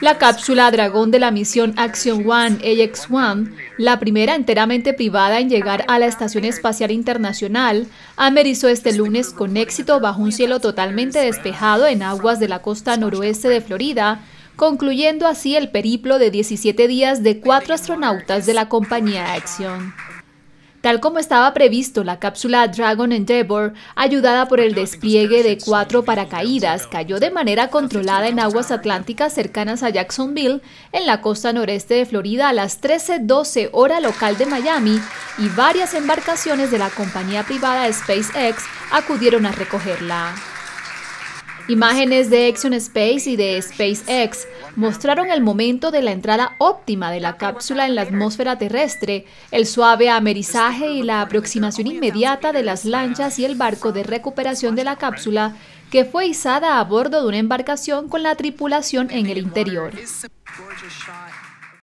La cápsula Dragón de la misión Action One AX-1, la primera enteramente privada en llegar a la Estación Espacial Internacional, amerizó este lunes con éxito bajo un cielo totalmente despejado en aguas de la costa noroeste de Florida, concluyendo así el periplo de 17 días de cuatro astronautas de la compañía Action. Tal como estaba previsto, la cápsula Dragon Endeavor, ayudada por el despliegue de cuatro paracaídas, cayó de manera controlada en aguas atlánticas cercanas a Jacksonville, en la costa noreste de Florida, a las 13:12 hora local de Miami, y varias embarcaciones de la compañía privada SpaceX acudieron a recogerla. Imágenes de Action Space y de SpaceX mostraron el momento de la entrada óptima de la cápsula en la atmósfera terrestre, el suave amerizaje y la aproximación inmediata de las lanchas y el barco de recuperación de la cápsula que fue izada a bordo de una embarcación con la tripulación en el interior.